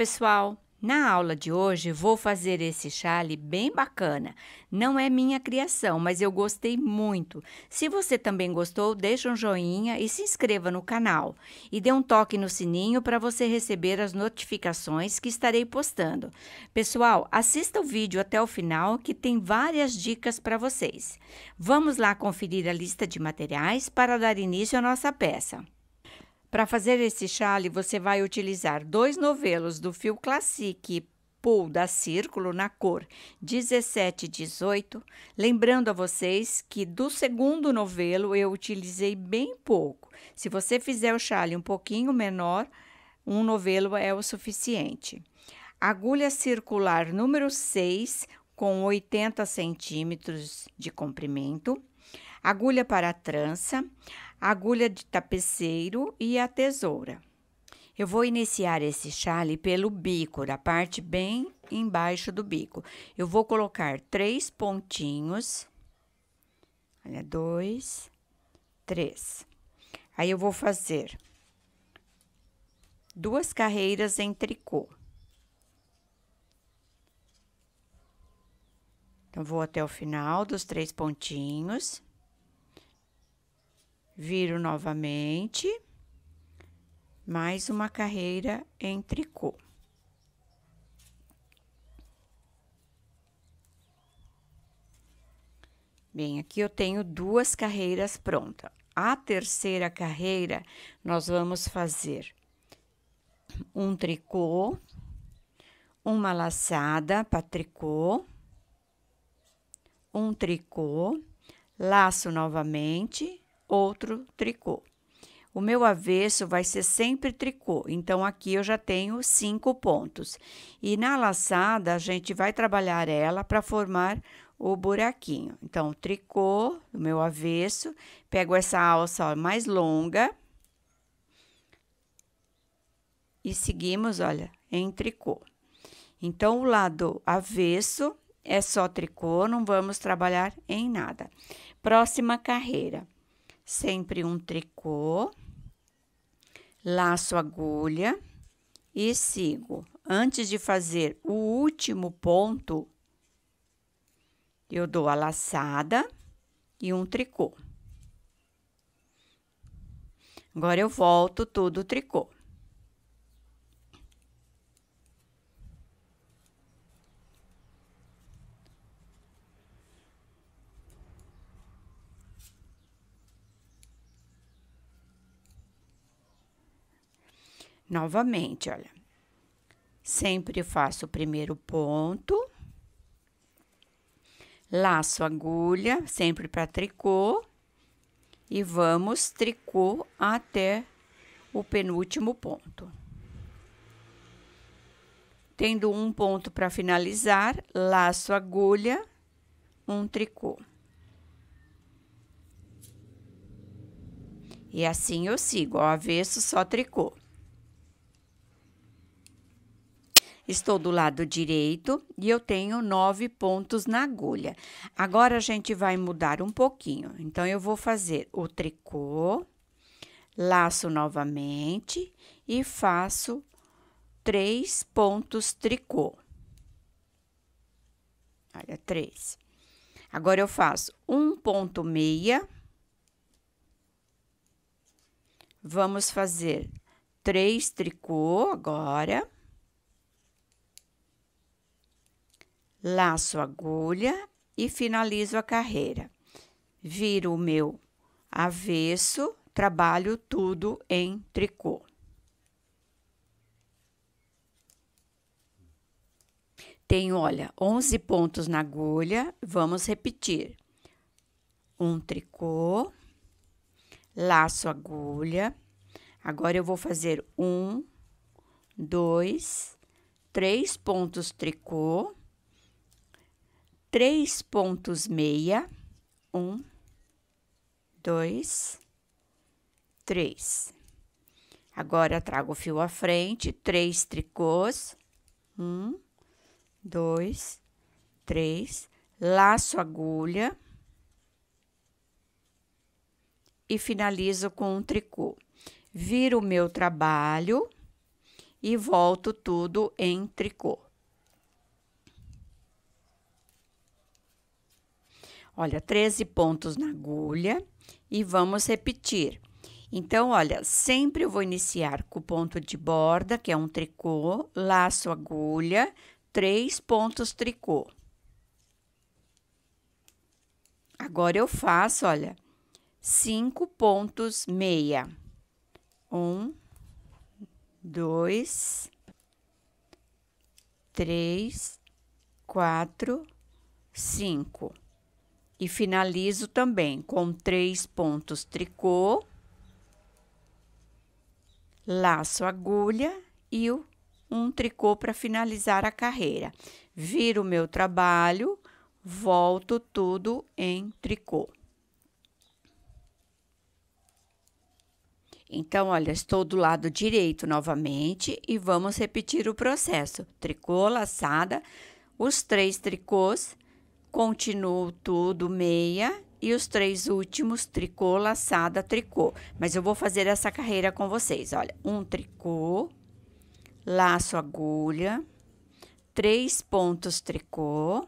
pessoal! Na aula de hoje vou fazer esse chale bem bacana. Não é minha criação, mas eu gostei muito. Se você também gostou, deixa um joinha e se inscreva no canal. E dê um toque no sininho para você receber as notificações que estarei postando. Pessoal, assista o vídeo até o final que tem várias dicas para vocês. Vamos lá conferir a lista de materiais para dar início à nossa peça. Para fazer esse chale, você vai utilizar dois novelos do fio Classic Pool da Círculo na cor 17 18, lembrando a vocês que do segundo novelo eu utilizei bem pouco. Se você fizer o chale um pouquinho menor, um novelo é o suficiente. Agulha circular número 6 com 80 centímetros de comprimento, agulha para trança, agulha de tapeceiro e a tesoura. Eu vou iniciar esse chale pelo bico, da parte bem embaixo do bico. Eu vou colocar três pontinhos. Olha, dois, três. Aí eu vou fazer duas carreiras em tricô. Então, vou até o final dos três pontinhos. Viro novamente, mais uma carreira em tricô. Bem, aqui eu tenho duas carreiras prontas. A terceira carreira, nós vamos fazer um tricô, uma laçada para tricô, um tricô, laço novamente, outro tricô. O meu avesso vai ser sempre tricô, então aqui eu já tenho cinco pontos. E na laçada, a gente vai trabalhar ela para formar o buraquinho. Então, tricô o meu avesso, pego essa alça ó, mais longa e seguimos, olha, em tricô. Então, o lado avesso é só tricô, não vamos trabalhar em nada. Próxima carreira sempre um tricô, laço agulha e sigo. Antes de fazer o último ponto, eu dou a laçada e um tricô. Agora eu volto todo o tricô. Novamente, olha. Sempre faço o primeiro ponto. Laço agulha, sempre para tricô. E vamos tricô até o penúltimo ponto. Tendo um ponto para finalizar, laço agulha, um tricô. E assim eu sigo, ao avesso só tricô. Estou do lado direito e eu tenho nove pontos na agulha. Agora, a gente vai mudar um pouquinho. Então, eu vou fazer o tricô, laço novamente e faço três pontos tricô. Olha, três. Agora, eu faço um ponto meia. Vamos fazer três tricô agora. laço agulha e finalizo a carreira. Viro o meu avesso, trabalho tudo em tricô. Tenho, olha, 11 pontos na agulha, vamos repetir. Um tricô, laço agulha. Agora eu vou fazer um, dois, três pontos tricô três pontos meia, um, dois, três. Agora trago o fio à frente, três tricôs, um, dois, três, laço agulha e finalizo com um tricô. Viro o meu trabalho e volto tudo em tricô. Olha, 13 pontos na agulha e vamos repetir. Então, olha, sempre eu vou iniciar com o ponto de borda, que é um tricô, laço agulha, três pontos tricô. Agora eu faço, olha, cinco pontos meia. Um, dois, três, quatro, cinco. E finalizo também com três pontos tricô, laço agulha e um tricô para finalizar a carreira. Viro o meu trabalho, volto tudo em tricô. Então, olha, estou do lado direito novamente e vamos repetir o processo. Tricô, laçada, os três tricôs Continuo tudo meia e os três últimos tricô, laçada, tricô. Mas eu vou fazer essa carreira com vocês, olha. Um tricô, laço agulha, três pontos tricô.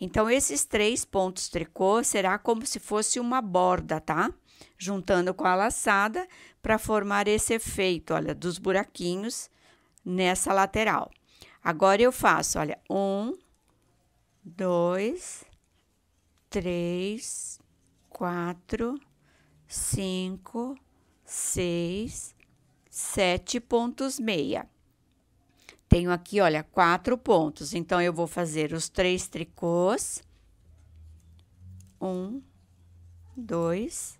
Então, esses três pontos tricô será como se fosse uma borda, tá? Juntando com a laçada para formar esse efeito, olha, dos buraquinhos nessa lateral. Agora, eu faço, olha, um, dois, três, quatro, cinco, seis, sete pontos meia. Tenho aqui, olha, quatro pontos. Então, eu vou fazer os três tricôs. Um, dois,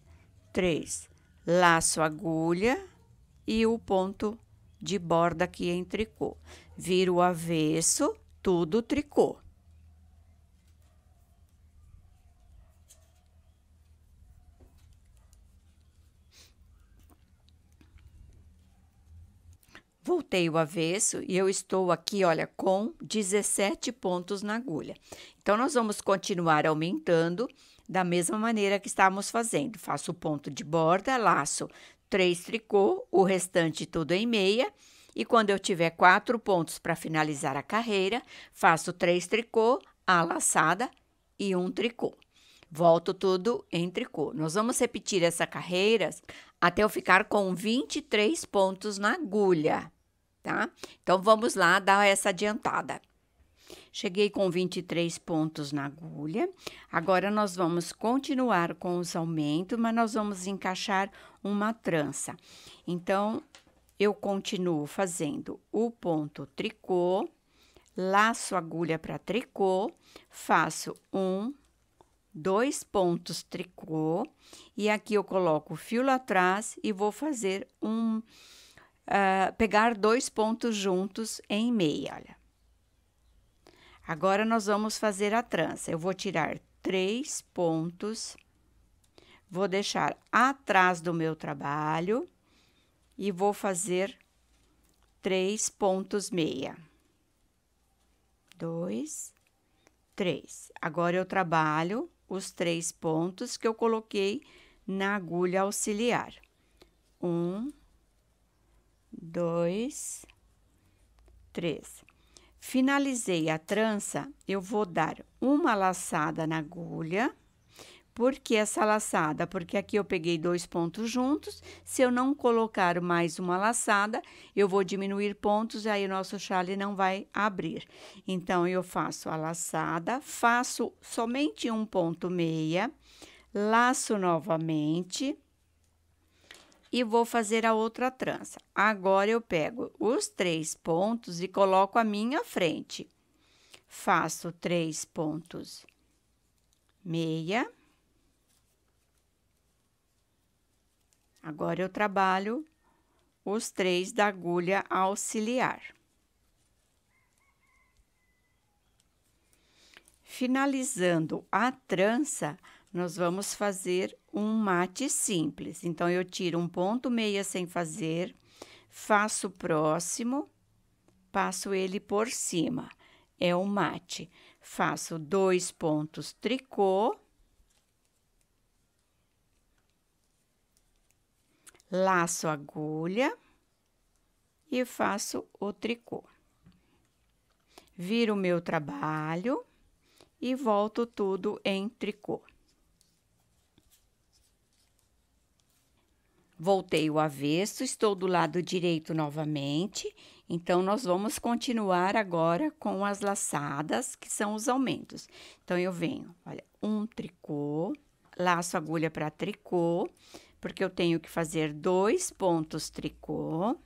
três. Laço agulha e o ponto de borda aqui em tricô. Viro o avesso, tudo tricô. Voltei o avesso e eu estou aqui, olha, com 17 pontos na agulha. Então, nós vamos continuar aumentando da mesma maneira que estávamos fazendo. Faço o ponto de borda, laço três tricô, o restante tudo em meia. E quando eu tiver quatro pontos para finalizar a carreira, faço três tricô, a laçada e um tricô. Volto tudo em tricô. Nós vamos repetir essa carreira até eu ficar com 23 pontos na agulha tá? Então vamos lá dar essa adiantada. Cheguei com 23 pontos na agulha. Agora nós vamos continuar com os aumentos, mas nós vamos encaixar uma trança. Então eu continuo fazendo o ponto tricô, laço agulha para tricô, faço um, dois pontos tricô e aqui eu coloco o fio lá atrás e vou fazer um uh, pegar dois pontos juntos em meia, olha. Agora, nós vamos fazer a trança. Eu vou tirar três pontos, vou deixar atrás do meu trabalho e vou fazer três pontos meia. Dois, três. Agora, eu trabalho os três pontos que eu coloquei na agulha auxiliar. Um, dois, três. Finalizei a trança, eu vou dar uma laçada na agulha. Por que essa laçada? Porque aqui eu peguei dois pontos juntos. Se eu não colocar mais uma laçada, eu vou diminuir pontos, aí o nosso chale não vai abrir. Então, eu faço a laçada, faço somente um ponto meia, laço novamente, e vou fazer a outra trança. Agora, eu pego os três pontos e coloco a minha frente. Faço três pontos, meia. Agora, eu trabalho os três da agulha auxiliar. Finalizando a trança, nós vamos fazer um mate simples. Então, eu tiro um ponto meia sem fazer, faço o próximo, passo ele por cima. É um mate. Faço dois pontos tricô. Laço agulha e faço o tricô. Viro o meu trabalho e volto tudo em tricô. Voltei o avesso, estou do lado direito novamente. Então, nós vamos continuar agora com as laçadas, que são os aumentos. Então, eu venho, olha, um tricô, laço agulha para tricô, porque eu tenho que fazer dois pontos tricô,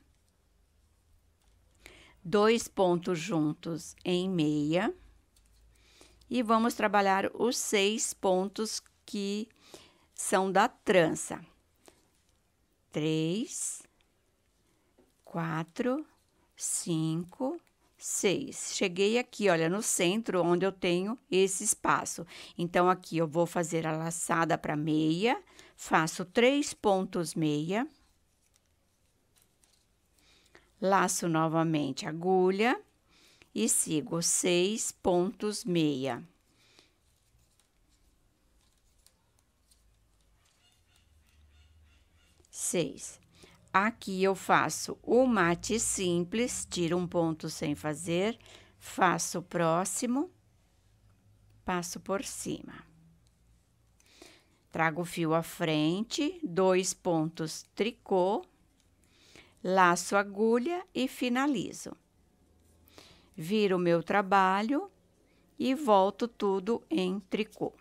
dois pontos juntos em meia, e vamos trabalhar os seis pontos que são da trança três, quatro, cinco, seis. Cheguei aqui, olha, no centro onde eu tenho esse espaço. Então, aqui eu vou fazer a laçada para meia, faço três pontos meia, laço novamente agulha e sigo seis pontos meia. 6. Aqui eu faço o mate simples, tiro um ponto sem fazer, faço o próximo, passo por cima. Trago o fio à frente, dois pontos tricô, laço agulha e finalizo. Viro o meu trabalho e volto tudo em tricô.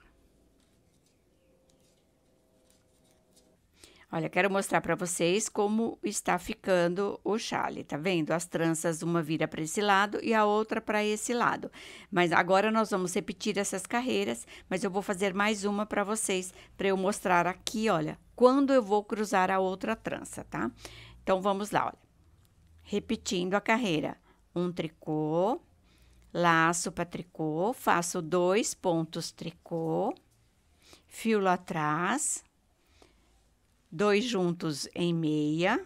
Olha, quero mostrar para vocês como está ficando o chale, tá vendo? As tranças, uma vira para esse lado e a outra para esse lado. Mas agora nós vamos repetir essas carreiras, mas eu vou fazer mais uma para vocês, para eu mostrar aqui, olha, quando eu vou cruzar a outra trança, tá? Então, vamos lá, olha. Repetindo a carreira. Um tricô, laço para tricô, faço dois pontos tricô, fio lá atrás dois juntos em meia,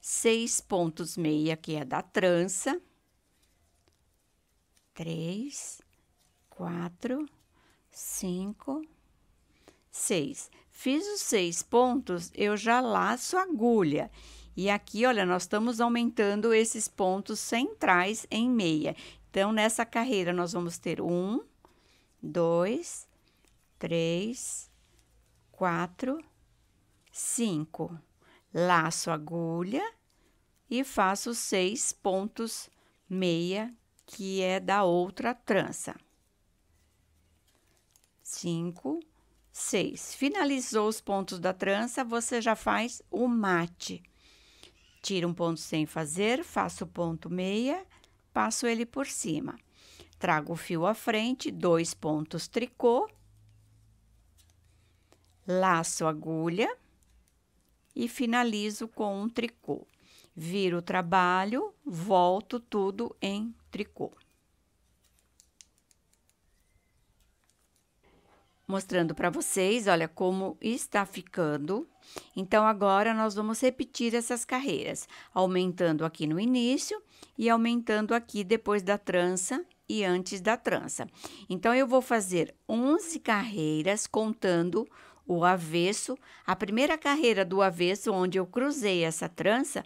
seis pontos meia, que é da trança, três, quatro, cinco, seis. Fiz os seis pontos, eu já laço a agulha. E aqui, olha, nós estamos aumentando esses pontos centrais em meia. Então, nessa carreira, nós vamos ter um, dois, três, quatro, 5. Laço agulha e faço seis pontos meia, que é da outra trança. 5, 6. Finalizou os pontos da trança, você já faz o mate. Tira um ponto sem fazer, faço o ponto meia, passo ele por cima. Trago o fio à frente, dois pontos tricô, laço agulha e finalizo com um tricô. Viro o trabalho, volto tudo em tricô. Mostrando para vocês, olha como está ficando. Então, agora nós vamos repetir essas carreiras, aumentando aqui no início e aumentando aqui depois da trança e antes da trança. Então, eu vou fazer 11 carreiras contando o avesso. A primeira carreira do avesso, onde eu cruzei essa trança,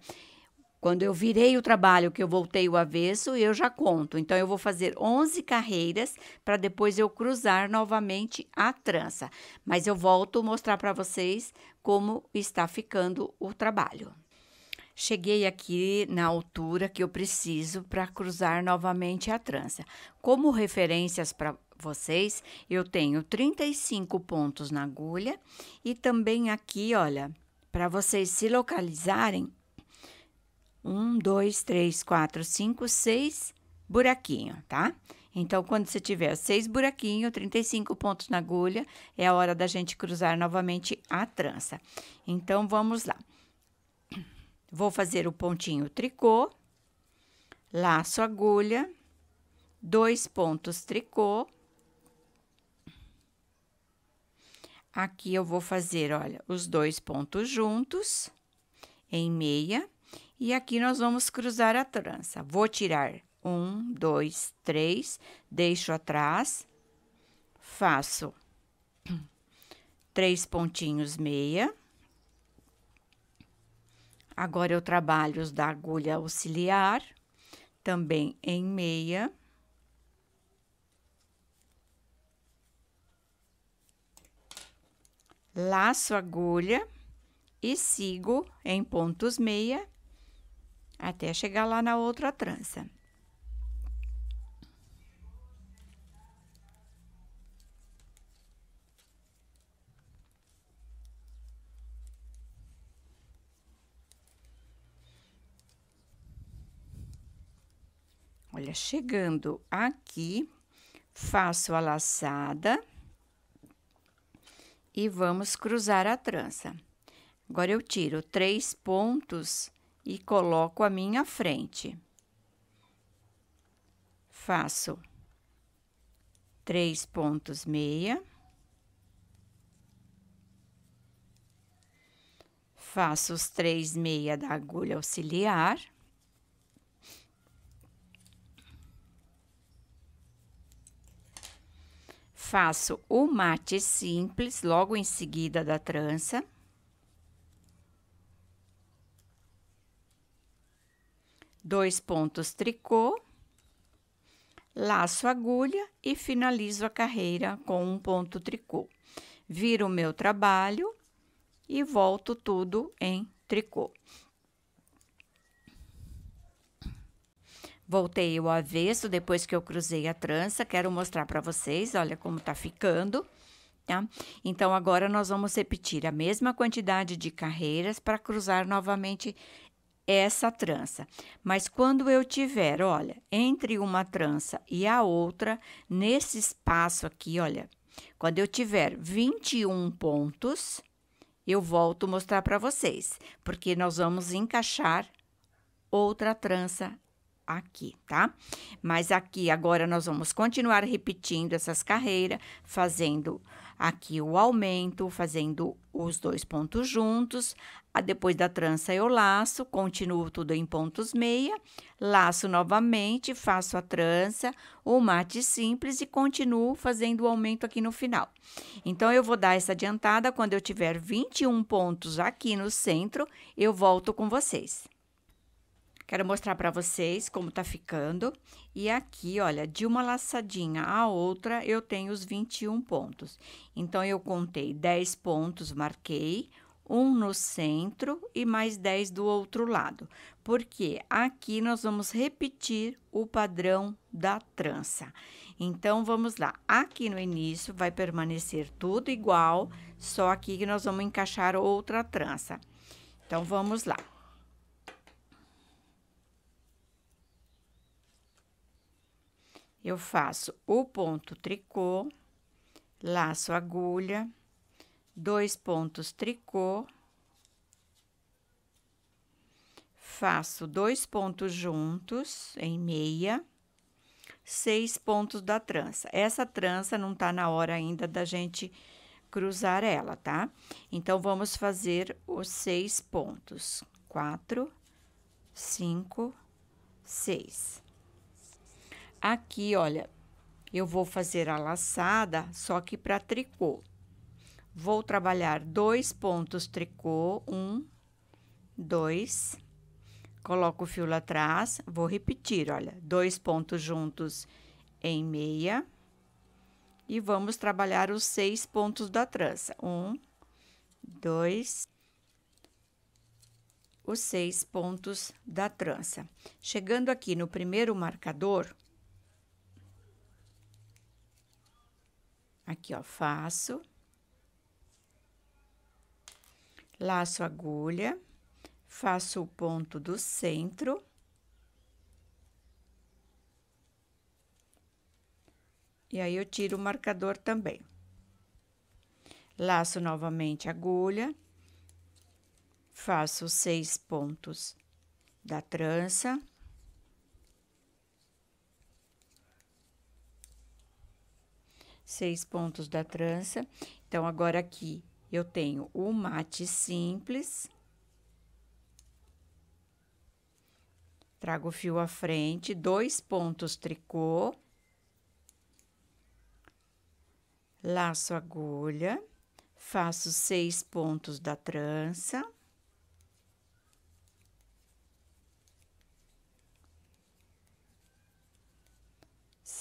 quando eu virei o trabalho, que eu voltei o avesso, eu já conto. Então, eu vou fazer 11 carreiras para depois eu cruzar novamente a trança. Mas eu volto mostrar para vocês como está ficando o trabalho. Cheguei aqui na altura que eu preciso para cruzar novamente a trança. Como referências para vocês, eu tenho 35 pontos na agulha e também aqui, olha, para vocês se localizarem, um, dois, três, quatro, cinco, seis buraquinho, tá? Então, quando você tiver seis buraquinhos, 35 pontos na agulha, é a hora da gente cruzar novamente a trança. Então, vamos lá. Vou fazer o pontinho tricô, laço agulha, dois pontos tricô, Aqui eu vou fazer, olha, os dois pontos juntos em meia. E aqui nós vamos cruzar a trança. Vou tirar um, dois, três, deixo atrás, faço três pontinhos meia. Agora eu trabalho os da agulha auxiliar, também em meia. laço a agulha e sigo em pontos meia até chegar lá na outra trança. Olha, chegando aqui, faço a laçada e vamos cruzar a trança. Agora, eu tiro três pontos e coloco a minha frente. Faço três pontos meia. Faço os três meia da agulha auxiliar. faço o mate simples logo em seguida da trança. Dois pontos tricô, laço agulha e finalizo a carreira com um ponto tricô. Viro o meu trabalho e volto tudo em tricô. Voltei o avesso depois que eu cruzei a trança. Quero mostrar para vocês, olha como tá ficando. Tá? Então, agora nós vamos repetir a mesma quantidade de carreiras para cruzar novamente essa trança. Mas quando eu tiver, olha, entre uma trança e a outra, nesse espaço aqui, olha, quando eu tiver 21 pontos, eu volto mostrar para vocês, porque nós vamos encaixar outra trança aqui, tá? Mas aqui agora nós vamos continuar repetindo essas carreiras, fazendo aqui o aumento, fazendo os dois pontos juntos. A ah, Depois da trança eu laço, continuo tudo em pontos meia, laço novamente, faço a trança, o mate simples e continuo fazendo o aumento aqui no final. Então eu vou dar essa adiantada quando eu tiver 21 pontos aqui no centro, eu volto com vocês. Quero mostrar para vocês como tá ficando. E aqui, olha, de uma laçadinha a outra, eu tenho os 21 pontos. Então, eu contei 10 pontos, marquei, um no centro e mais 10 do outro lado. Porque aqui nós vamos repetir o padrão da trança. Então, vamos lá. Aqui no início vai permanecer tudo igual, só aqui que nós vamos encaixar outra trança. Então, vamos lá. eu faço o ponto tricô, laço agulha, dois pontos tricô, faço dois pontos juntos em meia, seis pontos da trança. Essa trança não tá na hora ainda da gente cruzar ela, tá? Então, vamos fazer os seis pontos. Quatro, cinco, seis. Aqui, olha, eu vou fazer a laçada, só que para tricô. Vou trabalhar dois pontos tricô, um, dois, coloco o fio lá atrás, vou repetir, olha, dois pontos juntos em meia, e vamos trabalhar os seis pontos da trança. Um, dois, os seis pontos da trança. Chegando aqui no primeiro marcador, Aqui, ó, faço. Laço agulha. Faço o ponto do centro. E aí, eu tiro o marcador também. Laço novamente agulha. Faço seis pontos da trança. seis pontos da trança. Então, agora aqui eu tenho o mate simples. Trago o fio à frente, dois pontos tricô. Laço agulha, faço seis pontos da trança.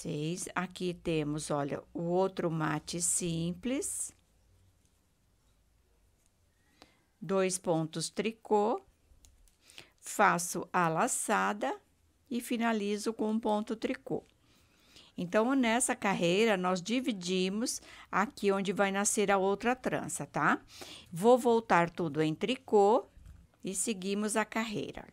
vocês. Aqui temos, olha, o outro mate simples. Dois pontos tricô. Faço a laçada e finalizo com um ponto tricô. Então, nessa carreira, nós dividimos aqui onde vai nascer a outra trança, tá? Vou voltar tudo em tricô e seguimos a carreira.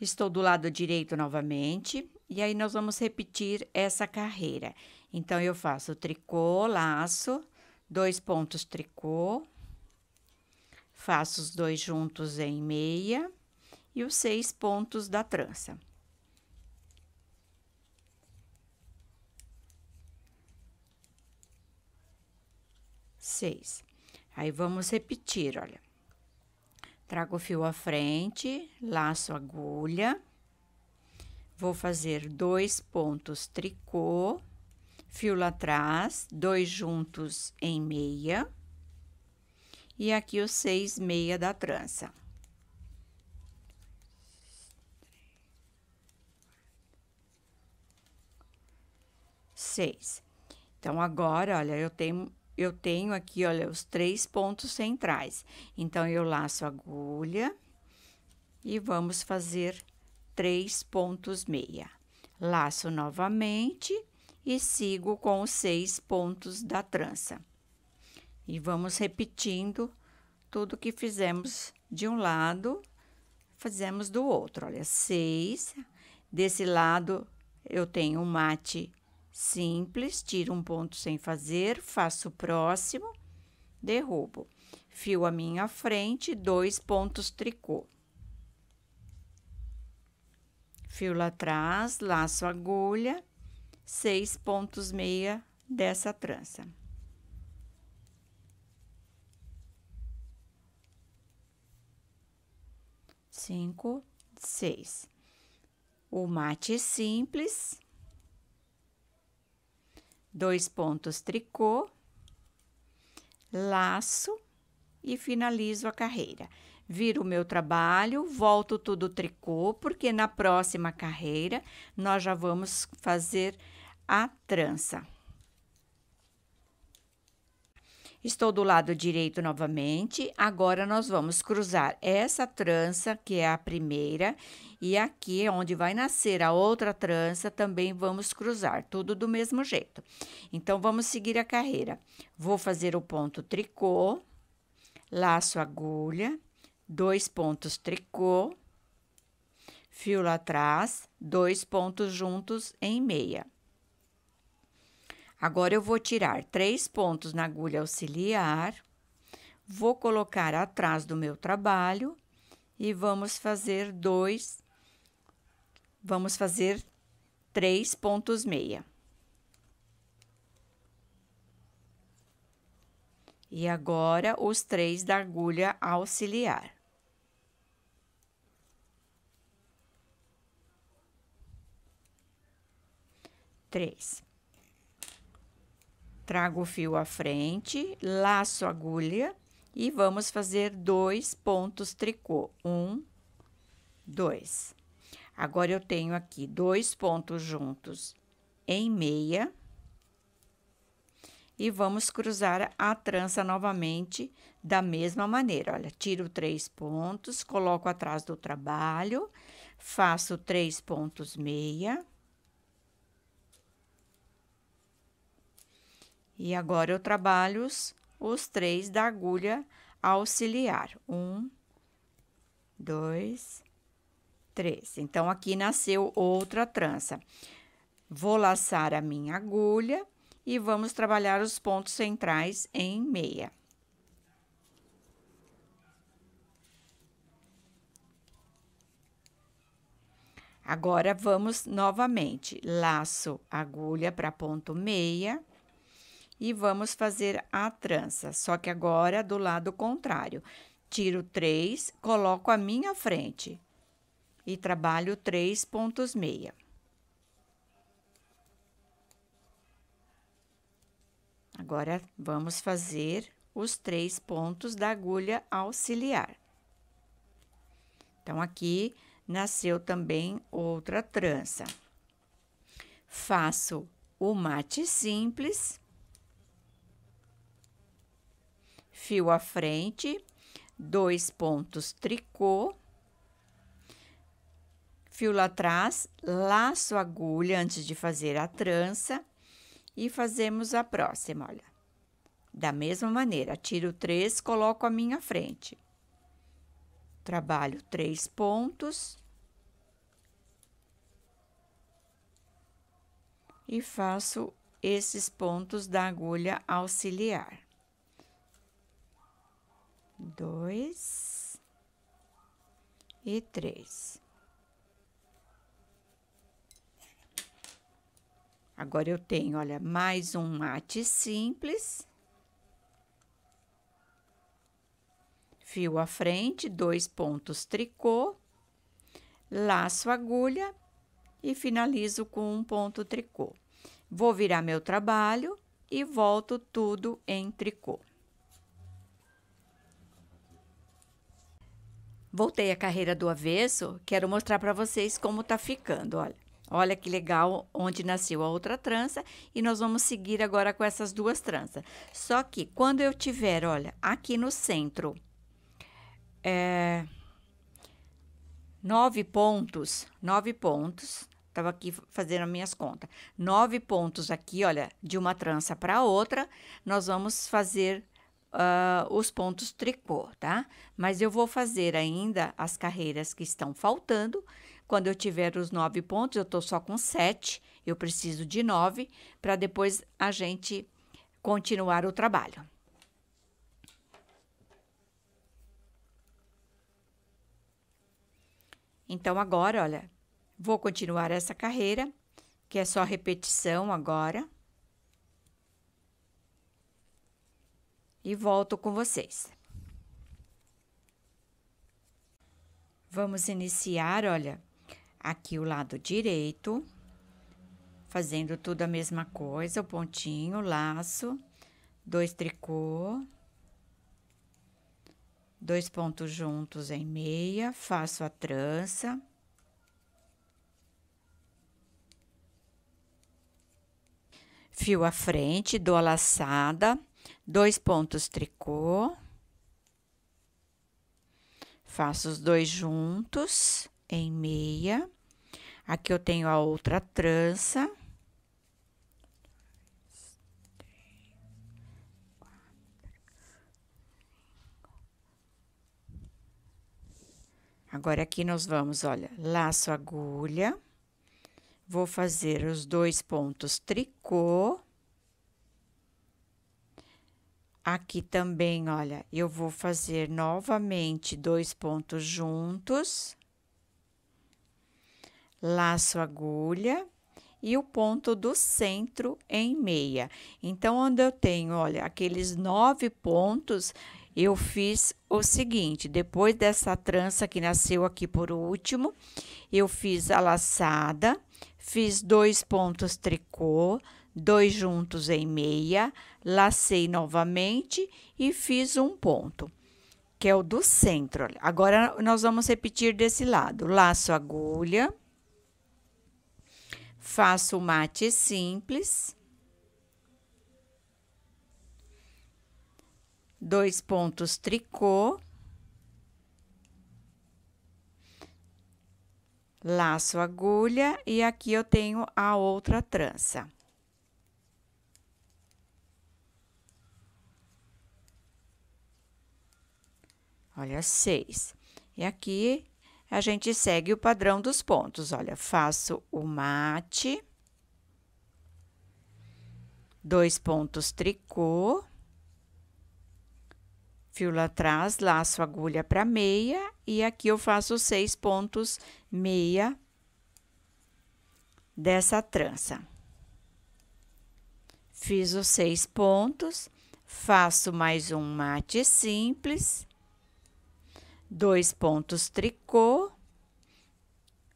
Estou do lado direito novamente, e aí nós vamos repetir essa carreira. Então, eu faço tricô, laço, dois pontos tricô, faço os dois juntos em meia e os seis pontos da trança. Seis. Aí, vamos repetir, olha. Trago o fio à frente, laço a agulha, vou fazer dois pontos tricô, fio lá atrás, dois juntos em meia, e aqui os seis meia da trança. Seis. Então, agora, olha, eu tenho eu tenho aqui, olha, os três pontos centrais. Então, eu laço agulha e vamos fazer três pontos meia. Laço novamente e sigo com os seis pontos da trança. E vamos repetindo tudo que fizemos de um lado, fazemos do outro. Olha, seis. Desse lado, eu tenho um mate Simples, tiro um ponto sem fazer, faço o próximo, derrubo. Fio a minha frente, dois pontos tricô. Fio lá atrás, laço agulha, seis pontos meia dessa trança. Cinco, seis. O mate simples dois pontos tricô, laço e finalizo a carreira. Viro o meu trabalho, volto tudo tricô, porque na próxima carreira nós já vamos fazer a trança. Estou do lado direito novamente. Agora nós vamos cruzar essa trança, que é a primeira, e aqui é onde vai nascer a outra trança, também vamos cruzar, tudo do mesmo jeito. Então vamos seguir a carreira. Vou fazer o ponto tricô, laço agulha, dois pontos tricô, fio lá atrás, dois pontos juntos em meia. Agora eu vou tirar três pontos na agulha auxiliar, vou colocar atrás do meu trabalho e vamos fazer dois, vamos fazer três pontos meia. E agora, os três da agulha auxiliar. Três. Trago o fio à frente, laço a agulha e vamos fazer dois pontos tricô. Um, dois. Agora, eu tenho aqui dois pontos juntos em meia. E vamos cruzar a trança novamente da mesma maneira. Olha, tiro três pontos, coloco atrás do trabalho, faço três pontos meia E agora eu trabalho os, os três da agulha auxiliar. Um, dois, três. Então, aqui nasceu outra trança. Vou laçar a minha agulha e vamos trabalhar os pontos centrais em meia. Agora, vamos novamente, laço agulha para ponto meia e vamos fazer a trança, só que agora do lado contrário. Tiro três, coloco a minha frente e trabalho três pontos meia. Agora, vamos fazer os três pontos da agulha auxiliar. Então, aqui nasceu também outra trança. Faço o mate simples fio à frente, dois pontos tricô, fio lá atrás, laço agulha antes de fazer a trança e fazemos a próxima, olha. Da mesma maneira, tiro três, coloco a minha frente. Trabalho três pontos. E faço esses pontos da agulha auxiliar dois e três. Agora eu tenho, olha, mais um mate simples. Fio à frente, dois pontos tricô, laço agulha e finalizo com um ponto tricô. Vou virar meu trabalho e volto tudo em tricô. voltei a carreira do avesso, quero mostrar para vocês como tá ficando, olha. Olha que legal onde nasceu a outra trança e nós vamos seguir agora com essas duas tranças. Só que quando eu tiver, olha, aqui no centro, é, nove pontos, nove pontos, estava aqui fazendo as minhas contas, nove pontos aqui, olha, de uma trança para outra, nós vamos fazer uh, os pontos tricô, tá? Mas eu vou fazer ainda as carreiras que estão faltando. Quando eu tiver os nove pontos, eu tô só com sete, eu preciso de nove para depois a gente continuar o trabalho. Então, agora, olha, vou continuar essa carreira, que é só repetição agora. e volto com vocês. Vamos iniciar, olha, aqui o lado direito, fazendo tudo a mesma coisa, o pontinho, o laço, dois tricô, dois pontos juntos em meia, faço a trança. Fio à frente, dou a laçada, dois pontos tricô, faço os dois juntos em meia. Aqui eu tenho a outra trança. Agora aqui nós vamos, olha, laço agulha, vou fazer os dois pontos tricô Aqui também, olha, eu vou fazer novamente dois pontos juntos, laço agulha e o ponto do centro em meia. Então, onde eu tenho, olha, aqueles nove pontos, eu fiz o seguinte: depois dessa trança que nasceu aqui por último, eu fiz a laçada, fiz dois pontos tricô, dois juntos em meia, lacei novamente e fiz um ponto, que é o do centro. Agora, nós vamos repetir desse lado. Laço agulha, faço mate simples, dois pontos tricô, laço agulha e aqui eu tenho a outra trança. Olha, 6. É e aqui a gente segue o padrão dos pontos. Olha, faço o mate, dois pontos tricô, fio lá atrás, laço agulha para meia, e aqui eu faço seis pontos meia dessa trança. Fiz os seis pontos, faço mais um mate simples dois pontos tricô,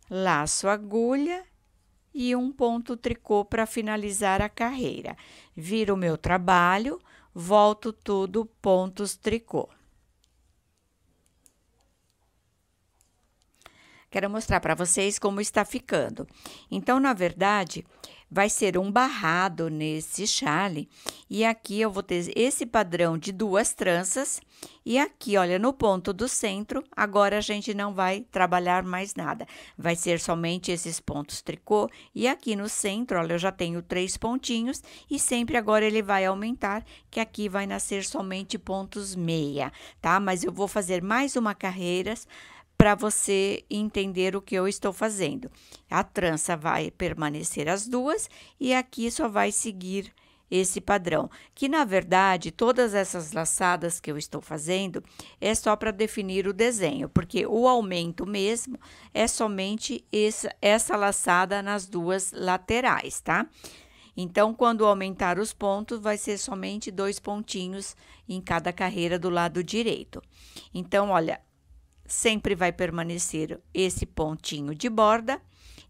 laço agulha e um ponto tricô para finalizar a carreira. Viro o meu trabalho, volto tudo pontos tricô. Quero mostrar para vocês como está ficando. Então, na verdade, vai ser um barrado nesse chale. E aqui eu vou ter esse padrão de duas tranças. E aqui, olha, no ponto do centro, agora a gente não vai trabalhar mais nada. Vai ser somente esses pontos tricô. E aqui no centro, olha, eu já tenho três pontinhos. E sempre agora ele vai aumentar, que aqui vai nascer somente pontos meia, tá? Mas eu vou fazer mais uma carreiras para você entender o que eu estou fazendo. A trança vai permanecer as duas e aqui só vai seguir esse padrão, que na verdade todas essas laçadas que eu estou fazendo é só para definir o desenho, porque o aumento mesmo é somente essa, essa laçada nas duas laterais, tá? Então, quando aumentar os pontos, vai ser somente dois pontinhos em cada carreira do lado direito. Então, olha, sempre vai permanecer esse pontinho de borda.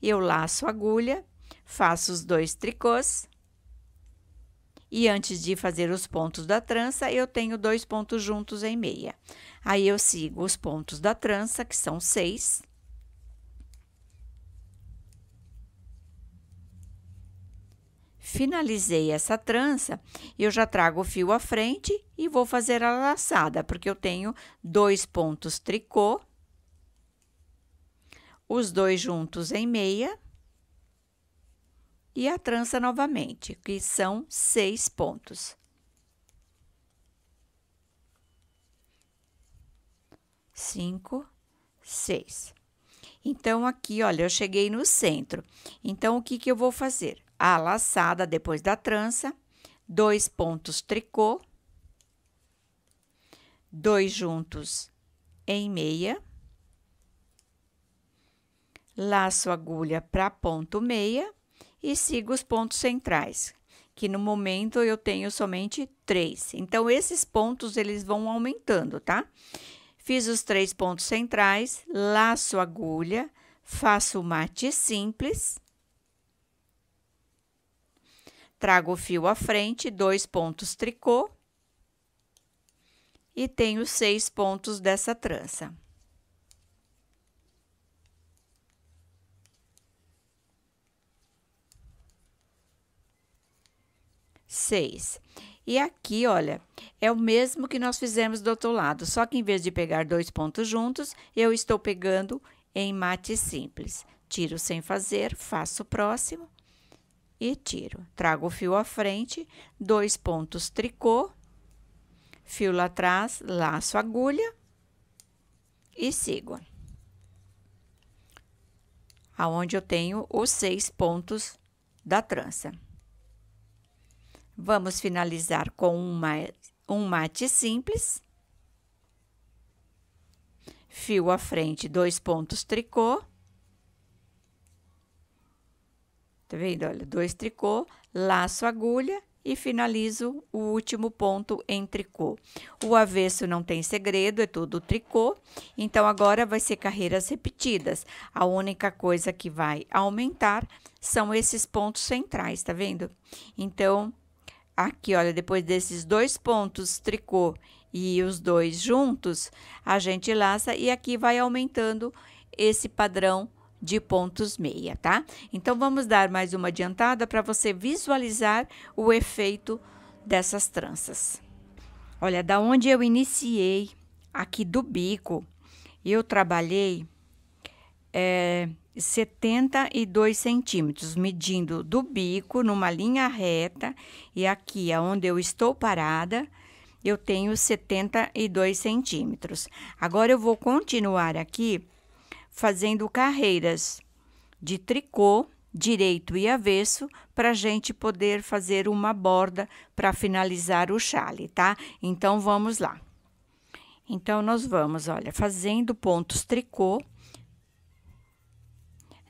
Eu laço a agulha, faço os dois tricôs. E antes de fazer os pontos da trança, eu tenho dois pontos juntos em meia. Aí eu sigo os pontos da trança, que são seis. finalizei essa trança, eu já trago o fio à frente e vou fazer a laçada, porque eu tenho dois pontos tricô, os dois juntos em meia e a trança novamente, que são seis pontos. Cinco, seis. Então, aqui, olha, eu cheguei no centro. Então, o que, que eu vou fazer? a laçada depois da trança, dois pontos tricô, dois juntos em meia, laço agulha para ponto meia e sigo os pontos centrais, que no momento eu tenho somente três. Então, esses pontos eles vão aumentando, tá? Fiz os três pontos centrais, laço agulha, faço mate simples Trago o fio à frente, dois pontos tricô. E tenho seis pontos dessa trança. Seis. E aqui, olha, é o mesmo que nós fizemos do outro lado, só que em vez de pegar dois pontos juntos, eu estou pegando em mate simples. Tiro sem fazer, faço o próximo e tiro. Trago o fio à frente, dois pontos tricô, fio lá atrás, laço agulha e sigo. Aonde eu tenho os seis pontos da trança. Vamos finalizar com uma, um mate simples. Fio à frente, dois pontos tricô Tá vendo? Olha, dois tricô, laço agulha e finalizo o último ponto em tricô. O avesso não tem segredo, é tudo tricô. Então agora vai ser carreiras repetidas. A única coisa que vai aumentar são esses pontos centrais, tá vendo? Então aqui, olha, depois desses dois pontos tricô e os dois juntos, a gente laça e aqui vai aumentando esse padrão de pontos meia, tá? Então vamos dar mais uma adiantada para você visualizar o efeito dessas tranças. Olha, da onde eu iniciei, aqui do bico, eu trabalhei é, 72 centímetros, medindo do bico numa linha reta, e aqui aonde eu estou parada, eu tenho 72 centímetros. Agora eu vou continuar aqui fazendo carreiras de tricô, direito e avesso, para a gente poder fazer uma borda para finalizar o chale, tá? Então, vamos lá. Então, nós vamos, olha, fazendo pontos tricô,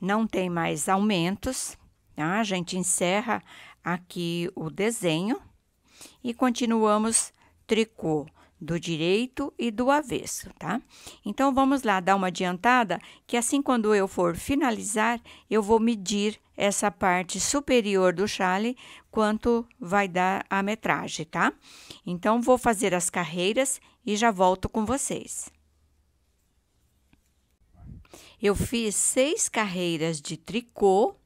não tem mais aumentos, tá? A gente encerra aqui o desenho e continuamos tricô do direito e do avesso, tá? Então vamos lá dar uma adiantada, que assim quando eu for finalizar, eu vou medir essa parte superior do chale, quanto vai dar a metragem, tá? Então vou fazer as carreiras e já volto com vocês. Eu fiz seis carreiras de tricô,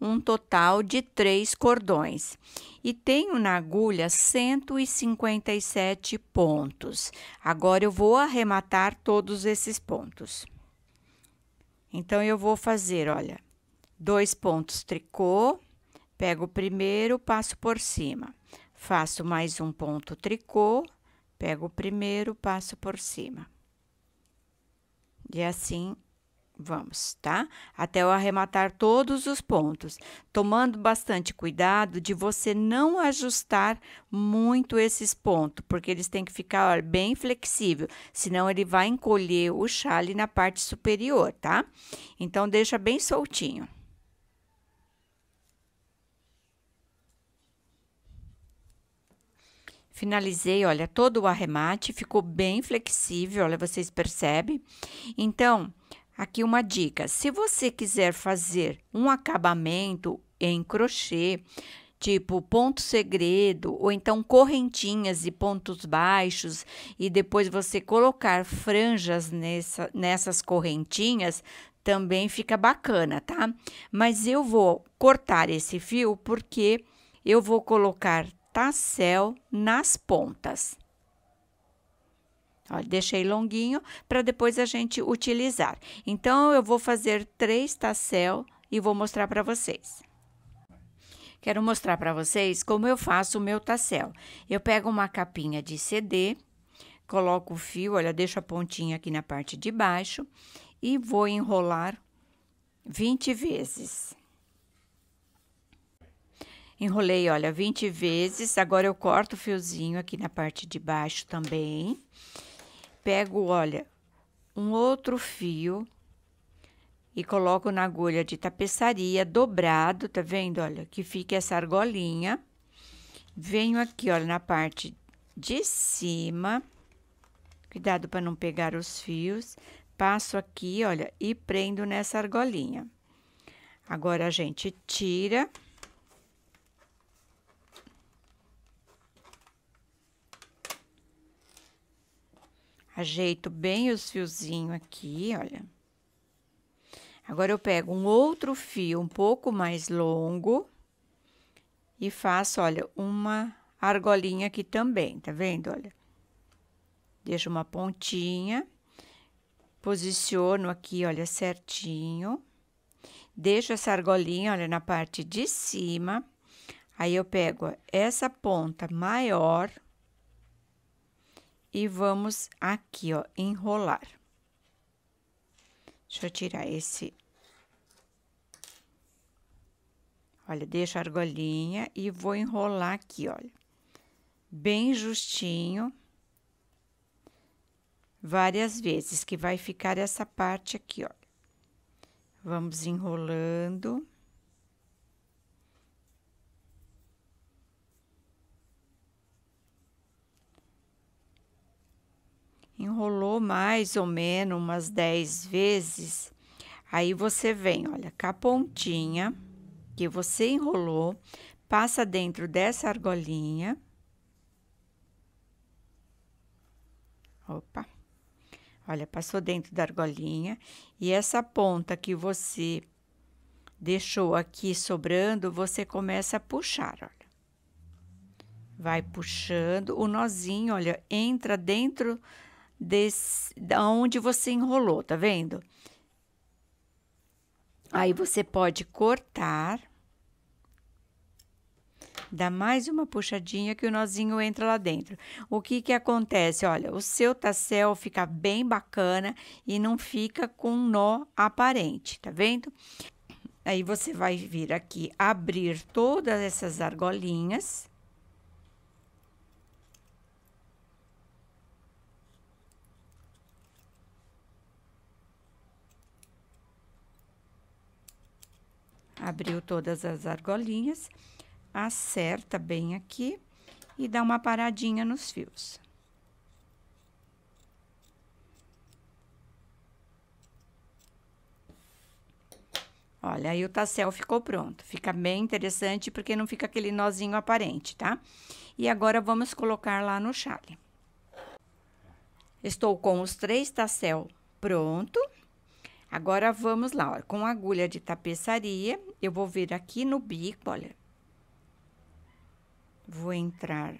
um total de três cordões e tenho na agulha 157 pontos. Agora eu vou arrematar todos esses pontos. Então eu vou fazer, olha, dois pontos tricô, pego o primeiro, passo por cima. Faço mais um ponto tricô, pego o primeiro, passo por cima. E assim Vamos, tá? Até eu arrematar todos os pontos, tomando bastante cuidado de você não ajustar muito esses pontos, porque eles têm que ficar ó, bem flexível, senão ele vai encolher o chale na parte superior, tá? Então deixa bem soltinho. Finalizei, olha, todo o arremate ficou bem flexível, olha, vocês percebem? Então, Aqui uma dica: se você quiser fazer um acabamento em crochê, tipo ponto segredo ou então correntinhas e pontos baixos e depois você colocar franjas nessa, nessas correntinhas também fica bacana, tá? Mas eu vou cortar esse fio porque eu vou colocar tassel nas pontas. Olha, deixei longuinho para depois a gente utilizar. Então, eu vou fazer três tassel e vou mostrar para vocês. Quero mostrar para vocês como eu faço o meu tassel. Eu pego uma capinha de CD, coloco o fio, olha, deixo a pontinha aqui na parte de baixo e vou enrolar 20 vezes. Enrolei, olha, 20 vezes. Agora eu corto o fiozinho aqui na parte de baixo também pego, olha, um outro fio e coloco na agulha de tapeçaria dobrado, tá vendo? Olha, que fica essa argolinha. Venho aqui, olha, na parte de cima. Cuidado para não pegar os fios. Passo aqui, olha, e prendo nessa argolinha. Agora, a gente tira Ajeito bem os fiozinhos aqui, olha. Agora, eu pego um outro fio um pouco mais longo e faço, olha, uma argolinha aqui também, tá vendo? Olha, deixo uma pontinha, posiciono aqui, olha, certinho. Deixo essa argolinha, olha, na parte de cima. Aí, eu pego essa ponta maior, e vamos aqui, ó, enrolar. Deixa eu tirar esse. Olha, deixo a argolinha e vou enrolar aqui, olha. Bem justinho. Várias vezes, que vai ficar essa parte aqui, olha. Vamos enrolando. rolou mais ou menos umas 10 vezes, aí você vem, olha, com a pontinha que você enrolou, passa dentro dessa argolinha. Opa! Olha, passou dentro da argolinha e essa ponta que você deixou aqui sobrando, você começa a puxar, olha. Vai puxando, o nozinho, olha, entra dentro desse, da onde você enrolou, tá vendo? Aí você pode cortar, dá mais uma puxadinha que o nozinho entra lá dentro. O que que acontece? Olha, o seu tassel fica bem bacana e não fica com nó aparente, tá vendo? Aí você vai vir aqui abrir todas essas argolinhas Abriu todas as argolinhas, acerta bem aqui e dá uma paradinha nos fios. Olha, aí o tassel ficou pronto. Fica bem interessante porque não fica aquele nozinho aparente, tá? E agora vamos colocar lá no chale. Estou com os três tassel pronto. Agora vamos lá, ó, com agulha de tapeçaria, eu vou vir aqui no bico, olha. Vou entrar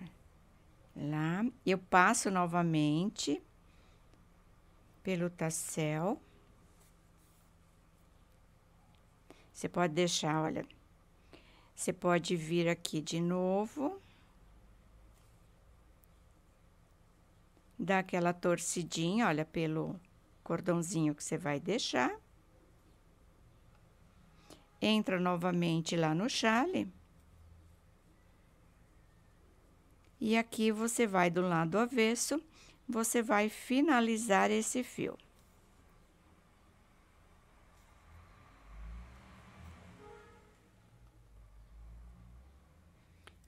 lá, eu passo novamente pelo tassel. Você pode deixar, olha, você pode vir aqui de novo. Dá aquela torcidinha, olha, pelo cordãozinho que você vai deixar entra novamente lá no chale. E aqui você vai do lado avesso, você vai finalizar esse fio.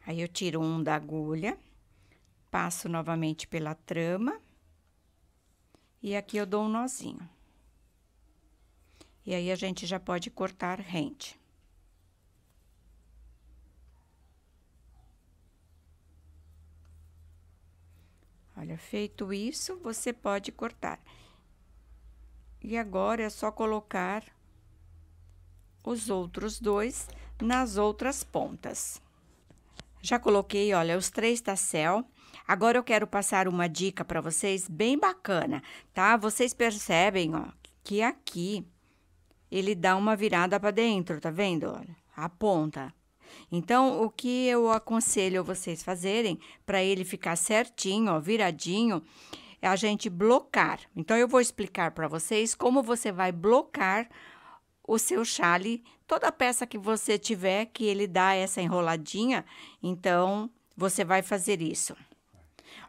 Aí eu tiro um da agulha, passo novamente pela trama e aqui eu dou um nozinho. E aí, a gente já pode cortar rente. Olha, feito isso, você pode cortar. E agora, é só colocar os outros dois nas outras pontas. Já coloquei, olha, os três tassel. Agora, eu quero passar uma dica para vocês bem bacana, tá? Vocês percebem, ó, que aqui ele dá uma virada para dentro, tá vendo? Olha, a ponta. Então, o que eu aconselho vocês fazerem para ele ficar certinho, ó, viradinho, é a gente blocar. Então, eu vou explicar para vocês como você vai blocar o seu chale, toda peça que você tiver que ele dá essa enroladinha. Então, você vai fazer isso.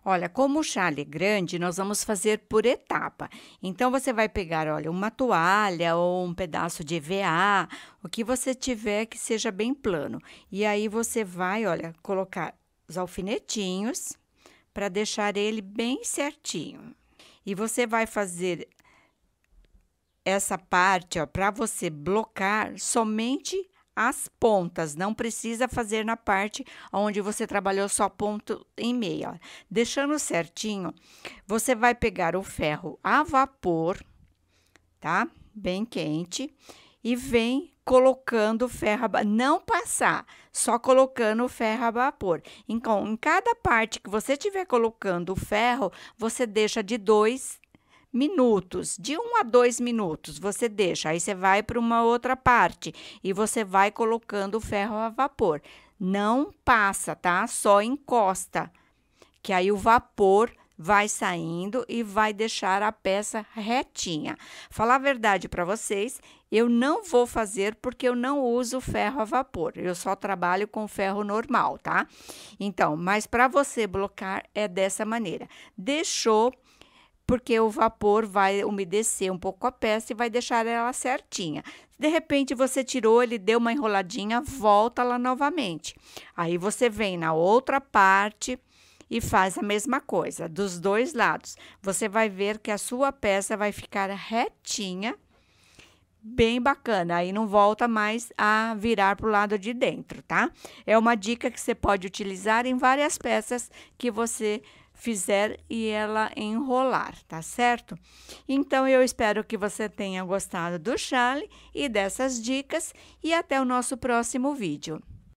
Olha, como o chale é grande, nós vamos fazer por etapa. Então, você vai pegar, olha, uma toalha ou um pedaço de EVA, o que você tiver que seja bem plano. E aí, você vai, olha, colocar os alfinetinhos para deixar ele bem certinho. E você vai fazer essa parte, ó, para você blocar somente as pontas, não precisa fazer na parte onde você trabalhou só ponto e meia. Deixando certinho, você vai pegar o ferro a vapor, tá? Bem quente, e vem colocando o ferro a não passar, só colocando o ferro a vapor. Então, em cada parte que você estiver colocando o ferro, você deixa de dois minutos, de um a dois minutos, você deixa. Aí você vai para uma outra parte e você vai colocando o ferro a vapor. Não passa, tá? Só encosta, que aí o vapor vai saindo e vai deixar a peça retinha. Falar a verdade para vocês, eu não vou fazer porque eu não uso ferro a vapor. Eu só trabalho com ferro normal, tá? Então, mas para você blocar é dessa maneira. Deixou porque o vapor vai umedecer um pouco a peça e vai deixar ela certinha. De repente você tirou, ele deu uma enroladinha, volta lá novamente. Aí você vem na outra parte e faz a mesma coisa, dos dois lados. Você vai ver que a sua peça vai ficar retinha, bem bacana. Aí não volta mais a virar para o lado de dentro, tá? É uma dica que você pode utilizar em várias peças que você fizer e ela enrolar, tá certo? Então eu espero que você tenha gostado do chale e dessas dicas e até o nosso próximo vídeo.